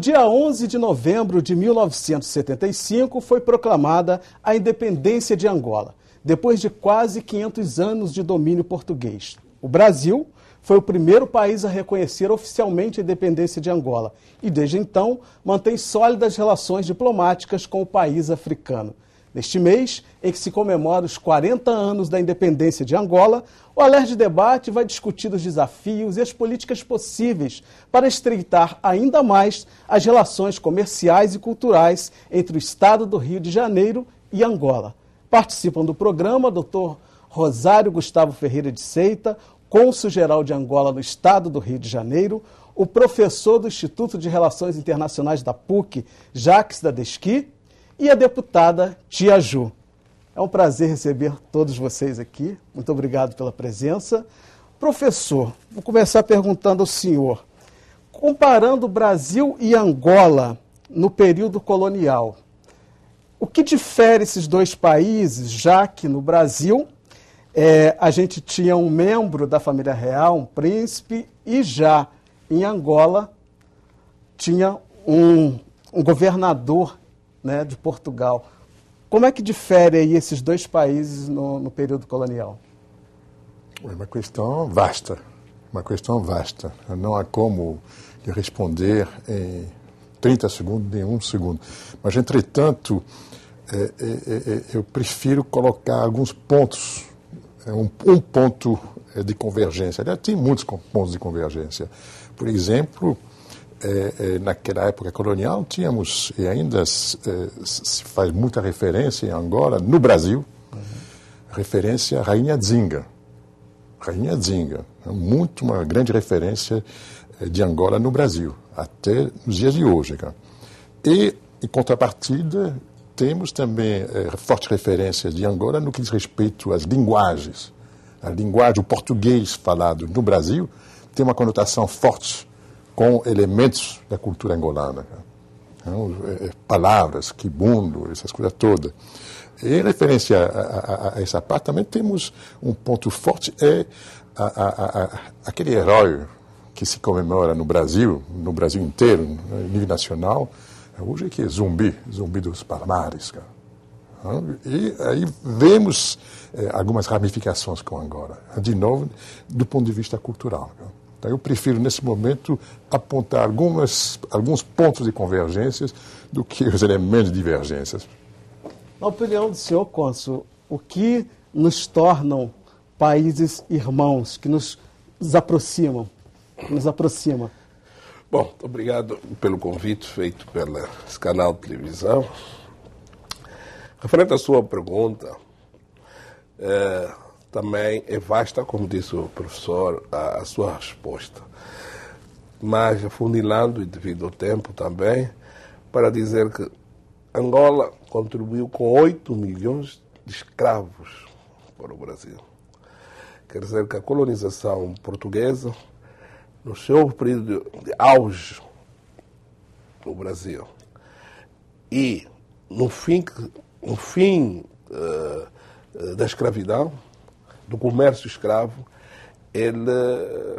No dia 11 de novembro de 1975 foi proclamada a independência de Angola, depois de quase 500 anos de domínio português. O Brasil foi o primeiro país a reconhecer oficialmente a independência de Angola e, desde então, mantém sólidas relações diplomáticas com o país africano. Neste mês, em que se comemora os 40 anos da independência de Angola, o Alerj Debate vai discutir os desafios e as políticas possíveis para estreitar ainda mais as relações comerciais e culturais entre o Estado do Rio de Janeiro e Angola. Participam do programa Dr. Rosário Gustavo Ferreira de Seita, cônsul-geral de Angola no Estado do Rio de Janeiro, o professor do Instituto de Relações Internacionais da PUC, Jacques Dadesqui, e a deputada Tia Ju. É um prazer receber todos vocês aqui. Muito obrigado pela presença. Professor, vou começar perguntando ao senhor. Comparando Brasil e Angola no período colonial, o que difere esses dois países, já que no Brasil é, a gente tinha um membro da família real, um príncipe, e já em Angola tinha um, um governador né, de Portugal. Como é que difere aí esses dois países no, no período colonial? É uma questão vasta, uma questão vasta. Não há como responder em 30 segundos, nem um segundo. Mas, entretanto, é, é, é, é eu prefiro colocar alguns pontos, é, um, um ponto é, de convergência. Aliás, tem muitos pontos de convergência. Por exemplo, é, naquela época colonial, tínhamos, e ainda eh, se faz muita referência em Angola, no Brasil, uhum. referência à Rainha Zinga. Rainha Zinga, né, muito uma grande referência de Angola no Brasil, até nos dias de hoje. Cara. E, em contrapartida, temos também fortes referências de Angola no que diz respeito às linguagens. A linguagem, o português falado no Brasil, tem uma conotação forte com elementos da cultura angolana. Né? Então, é, é, palavras, quibundo, essas coisas todas. em referência a, a, a, essa parte, também temos um ponto forte, é a, aquele herói que se comemora no Brasil, no Brasil inteiro, no né, nível nacional, é hoje é que é zumbi, zumbi dos palmares. Cara. E aí vemos algumas ramificações com Angola, de novo, do ponto de vista cultural. Cara. Né? Tá? Eu prefiro, nesse momento, apontar algumas, alguns pontos de convergências do que os elementos de divergências. Na opinião do senhor, Cônsul, o que nos tornam países irmãos, que nos, nos aproximam? Nos aproxima. Bom, obrigado pelo convite feito pelo canal de televisão. Referente à sua pergunta, é também é vasta, como disse o professor, a, a sua resposta. Mas afunilando, devido ao tempo também, para dizer que Angola contribuiu com 8 milhões de escravos para o Brasil. Quer dizer que a colonização portuguesa, no seu período de auge no Brasil, e no fim, no fim uh, da escravidão, do comércio escravo, ele eh,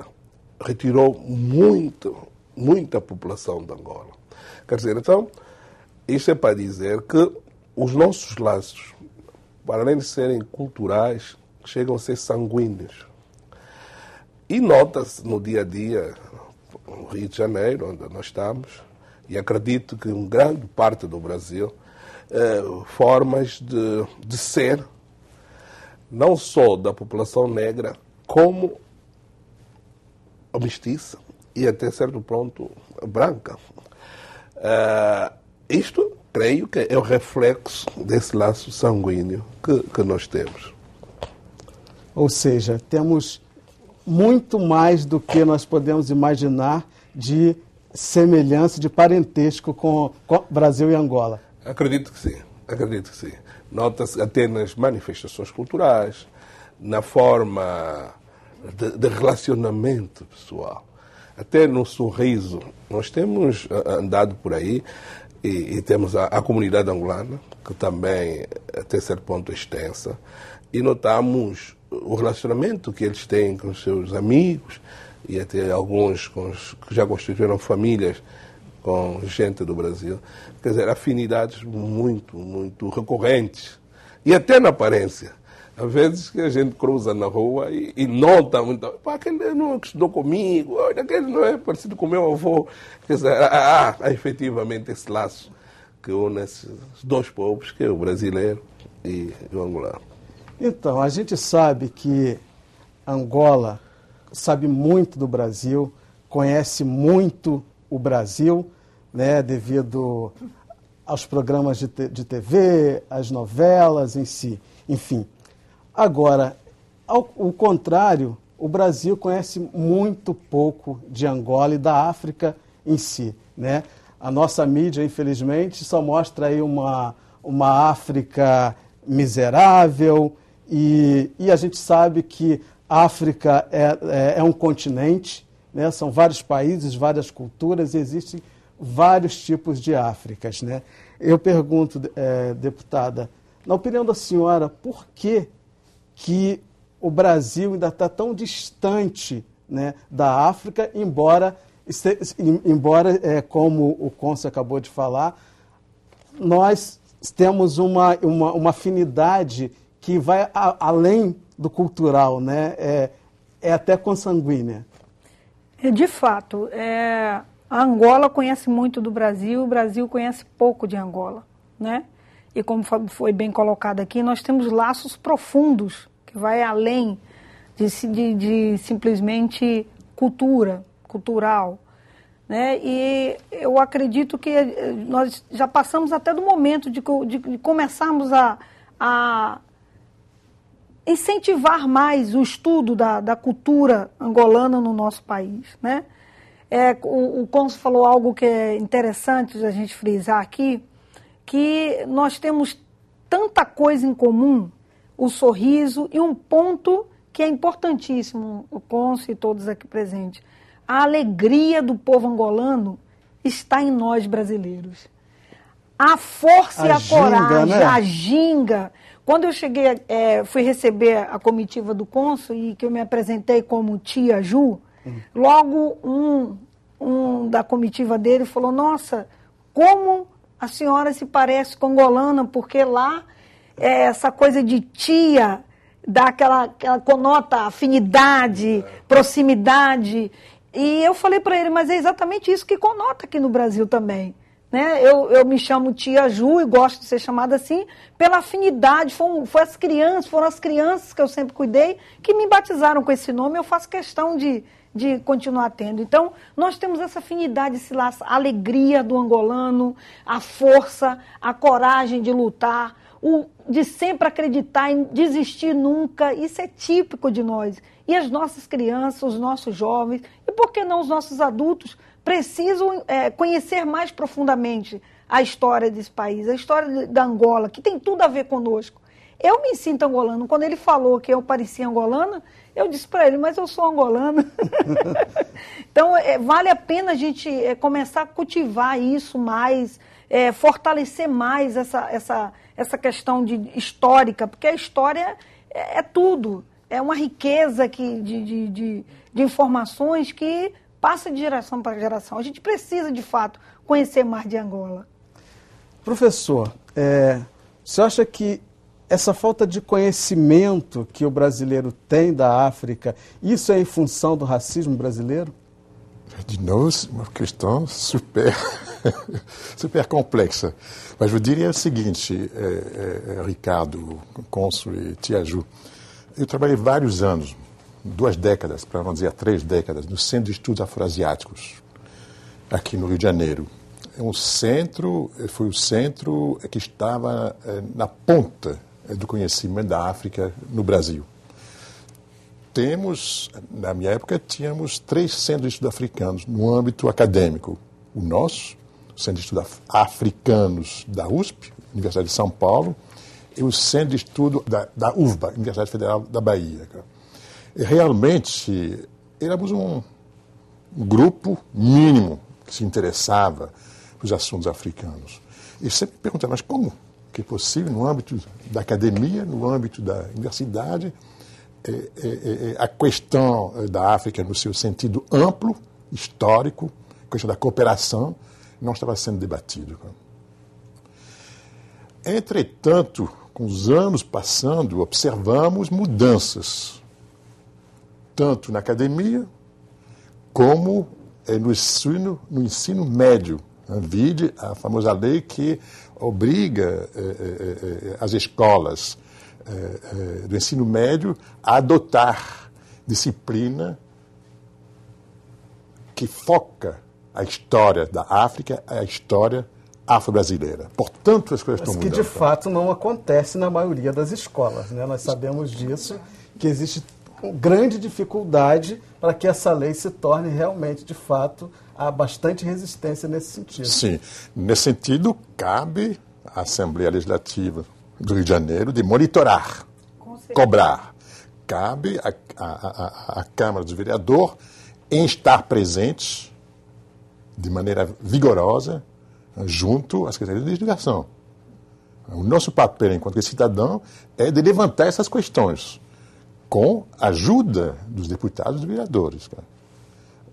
retirou muito, muita população de Angola. Quer dizer, então, isto é para dizer que os nossos laços, para além de serem culturais, chegam a ser sanguíneos. E nota-se no dia a dia, no Rio de Janeiro, onde nós estamos, e acredito que em grande parte do Brasil, eh, formas de, de ser não só da população negra, como a mestiça e até certo ponto branca. Uh, isto, creio que é o reflexo desse laço sanguíneo que, que nós temos. Ou seja, temos muito mais do que nós podemos imaginar de semelhança, de parentesco com, com Brasil e Angola. Acredito que sim. Acredito sim. Nota-se até nas manifestações culturais, na forma de, de, relacionamento pessoal, até no sorriso. Nós temos andado por aí e, e temos a, a, comunidade angolana, que também, até certo ponto, é extensa, e notamos o relacionamento que eles têm com os seus amigos e até alguns os, que já constituíram famílias com gente do Brasil. Quer dizer, afinidades muito, muito recorrentes. E até na aparência. Às vezes que a gente cruza na rua e, e nota muito. Pá, aquele não estudou comigo, olha, aquele não é parecido com meu avô. Quer dizer, há, há efetivamente esse laço que une esses dois povos, que é o brasileiro e o angolano. Então, a gente sabe que Angola sabe muito do Brasil, conhece muito o Brasil, né, devido aos programas de, de TV, às novelas em si, enfim. Agora, ao, contrário, o Brasil conhece muito pouco de Angola e da África em si. Né? A nossa mídia, infelizmente, só mostra aí uma, uma África miserável e, e a gente sabe que África é, é, é um continente, né? São vários países, várias culturas, existem vários tipos de Áfricas. Né? Eu pergunto, é, deputada, na opinião da senhora, por que, que o Brasil ainda está tão distante né, da África, embora, embora é, como o Cônsul acabou de falar, nós temos uma, uma, uma afinidade que vai a, além do cultural, né? é, é até consanguínea. É, de fato, é, a Angola conhece muito do Brasil, o Brasil conhece pouco de Angola, né? E como foi bem colocado aqui, nós temos laços profundos que vai além de, de, de simplesmente cultura, cultural, né? E eu acredito que eh, nós já passamos até do momento de, de, de começarmos a, a incentivar mais o estudo da, da cultura angolana no nosso país. Né? É, o, o Consul falou algo que é interessante a gente frisar aqui, que nós temos tanta coisa em comum, o sorriso e um ponto que é importantíssimo, o Consul e todos aqui presentes. A alegria do povo angolano está em nós brasileiros. A força a e a ginga, coragem, né? a ginga, quando eu cheguei, é, fui receber a comitiva do cônsul e que eu me apresentei como tia Ju, uhum. logo um, um da comitiva dele falou: Nossa, como a senhora se parece congolana, porque lá é, essa coisa de tia dá aquela, aquela conota afinidade, é. proximidade. E eu falei para ele, mas é exatamente isso que conota aqui no Brasil também. Né? Eu, eu me chamo Tia Ju e gosto de ser chamada assim pela afinidade. Foram, foram as crianças, foram as crianças que eu sempre cuidei que me batizaram com esse nome. Eu faço questão de, de continuar tendo. Então, nós temos essa afinidade, esse laço, a alegria do angolano, a força, a coragem de lutar, o de sempre acreditar e desistir nunca. Isso é típico de nós. E as nossas crianças, os nossos jovens, e por que não os nossos adultos precisam é, conhecer mais profundamente a história desse país, a história da Angola, que tem tudo a ver conosco. Eu me sinto angolano. Quando ele falou que eu parecia angolana, eu disse para ele, mas eu sou angolana. então, é, vale a pena a gente é, começar a cultivar isso mais, é, fortalecer mais essa, essa, essa questão de histórica, porque a história é, é tudo. É uma riqueza que, de, de, de, de informações que passa de geração para geração. A gente precisa, de fato, conhecer mais de Angola. Professor, é, você acha que essa falta de conhecimento que o brasileiro tem da África, isso é em função do racismo brasileiro? É, de novo, é uma questão super, super complexa. Mas eu diria o seguinte, é, é, é, Ricardo, cônsul e Tiaju. Eu trabalhei vários anos duas décadas, para não dizer três décadas, no Centro de Estudos Afroasiáticos, aqui no Rio de Janeiro. É um centro, eh, foi o centro eh, que estava eh, na ponta do conhecimento da África no Brasil. Temos, na minha época, tínhamos três centros de estudo africanos no âmbito acadêmico. O nosso, o Centro de Estudos Africanos da USP, Universidade de São Paulo, e o Centro de Estudo da, da Universidade Federal da Bahia realmente éramos um, grupo mínimo que se interessava pelos assuntos africanos. E sempre perguntava, mas como que é possível, no âmbito da academia, no âmbito da universidade, é, é, é, é a questão é, da África no seu sentido amplo, histórico, a questão da cooperação, não estava sendo debatido. Entretanto, com os anos passando, observamos mudanças tanto na academia como eh, no ensino, no ensino médio. Vide a famosa lei que obriga eh, eh, as escolas do ensino médio a adotar disciplina que foca a história da África, a história afro-brasileira. Portanto, as coisas estão mudando. Mas que, de tá? fato, não acontece na maioria das escolas. Né? Nós sabemos disso, que existe grande dificuldade para que essa lei se torne realmente, de fato, há bastante resistência nesse sentido. Sim. Nesse sentido, cabe à Assembleia Legislativa do Rio de Janeiro de monitorar, cobrar. Cabe à Câmara dos Vereador em estar presente de maneira vigorosa eh, junto à Secretaria de Legislação. O nosso papel enquanto cidadão é de levantar essas questões com a ajuda dos deputados e dos vereadores.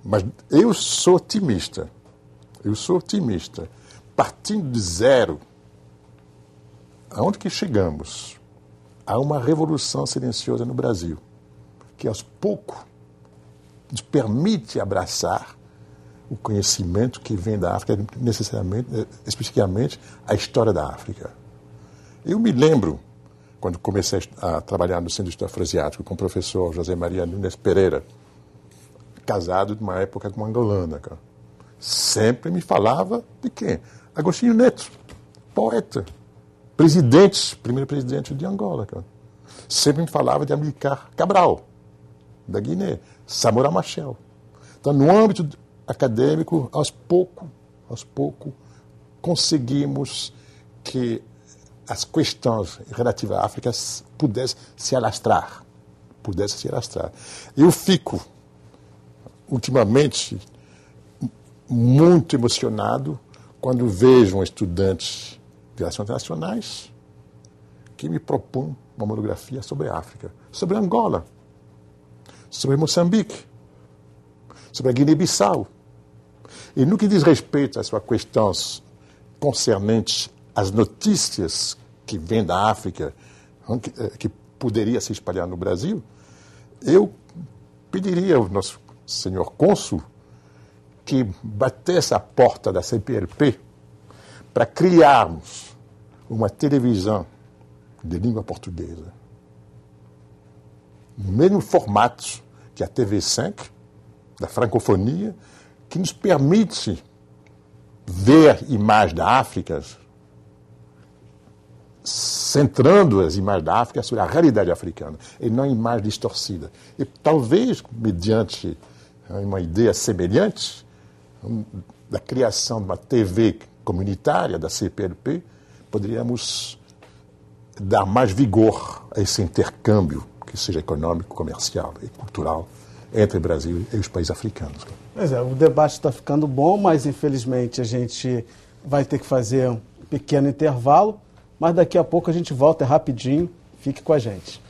Mas eu sou otimista. Eu sou otimista. Partindo de zero, aonde que chegamos? Há uma revolução silenciosa no Brasil, que aos poucos nos permite abraçar o conhecimento que vem da África, necessariamente, especificamente a história da África. Eu me lembro quando comecei a trabalhar no Centro de Estudo com o professor José Maria Nunes Pereira, casado de uma época com uma angolana, cara. sempre me falava de quem? Agostinho Neto, poeta, presidente, primeiro presidente de Angola. Cara. Sempre me falava de Amilcar Cabral, da Guiné, Samora Machel. Então, no âmbito acadêmico, aos poucos, aos pouco, conseguimos que as questões relativas à África pudessem se alastrar. Pudessem se alastrar. Eu fico, ultimamente, muito emocionado quando vejo estudantes de relações internacionais que me propõem uma monografia sobre a África, sobre Angola, sobre Moçambique, sobre a Guiné-Bissau. E no que diz respeito às suas questões concernentes as notícias que vêm da África, hum, que, eh, que poderia se espalhar no Brasil, eu pediria ao nosso senhor cônsul que batesse a porta da CPLP para criarmos uma televisão de língua portuguesa, no mesmo formato que a TV5, da francofonia, que nos permite ver imagens da África, centrando as imagens da África sobre a realidade africana, e não imagens distorcidas. E talvez, mediante eh, uma ideia semelhante, da criação de uma TV comunitária, da CPLP, poderíamos dar mais vigor a esse intercâmbio, que seja econômico, comercial e cultural, entre o Brasil e os países africanos. Pois é, o debate está ficando bom, mas infelizmente a gente vai ter que fazer um pequeno intervalo mas daqui a pouco a gente volta rapidinho. Fique com a gente.